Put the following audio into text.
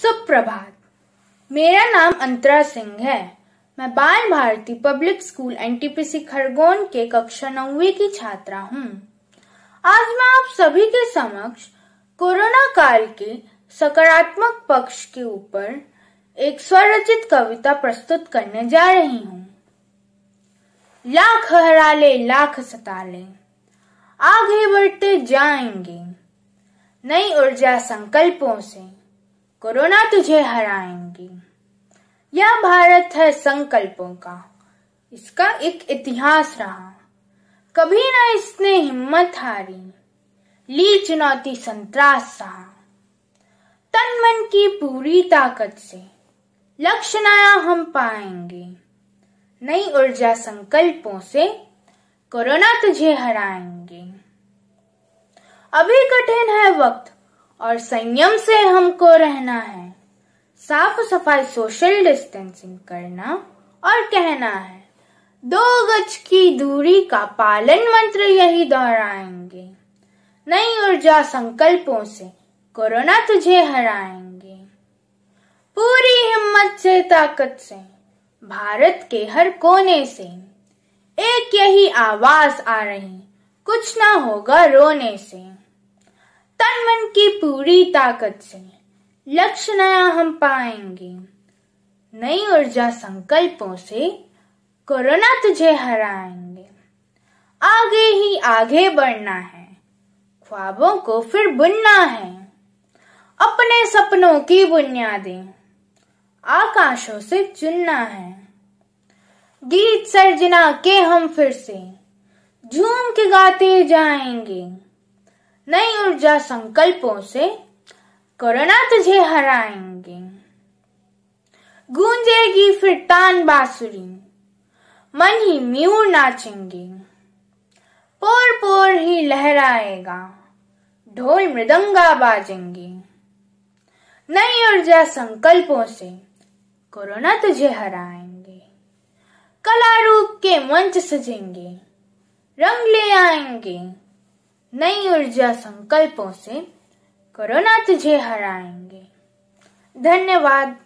सुप्रभात मेरा नाम अंतरा सिंह है मैं Bal Bharati public school NTPC Khargone के कक्षा नौवी की छात्रा हूँ आज मैं आप सभी के समक्ष कोरोना काल के सकारात्मक पक्ष के ऊपर एक स्वरचित कविता प्रस्तुत करने जा रही हूँ लाख हरा ले लाख सता ले आगे बढ़ते जाएंगे नई ऊर्जा संकल्पों से कोरोना तुझे हराएंगी यह भारत है संकल्पों का इसका एक इतिहास रहा कभी ना इसने हिम्मत हारी ली चुनौती संतरास सहा तन मन की पूरी ताकत से लक्ष्य नया हम पाएंगे नई ऊर्जा संकल्पों से कोरोना तुझे हराएंगे अभी कठिन है वक्त और संयम से हमको रहना है साफ सफाई सोशल डिस्टेंसिंग करना और कहना है दो गज की दूरी का पालन मंत्र यही दोहराएंगे नई ऊर्जा संकल्पों से कोरोना तुझे हराएंगे पूरी हिम्मत से ताकत से भारत के हर कोने से एक यही आवाज आ रही कुछ ना होगा रोने से तन मन की पूरी ताकत से लक्ष्य नया हम पाएंगे नई ऊर्जा संकल्पों से कोरोना तुझे हराएंगे आगे ही आगे बढ़ना है ख्वाबों को फिर बुनना है अपने सपनों की बुनियादें आकाशों से चुनना है गीत सर्जना के हम फिर से झूम के गाते जाएंगे नई ऊर्जा संकल्पों से कोरोना तुझे हराएंगे गूंजेगी फिर तान बांसुरी मन ही म्यूर नाचेंगे पोर पोर ही लहराएगा ढोल मृदंगा बाजेंगे नई ऊर्जा संकल्पों से कोरोना तुझे हराएंगे कला रूप के मंच सजेंगे रंग ले आएंगे नई ऊर्जा संकल्पों से कोरोना तुझे हराएंगे धन्यवाद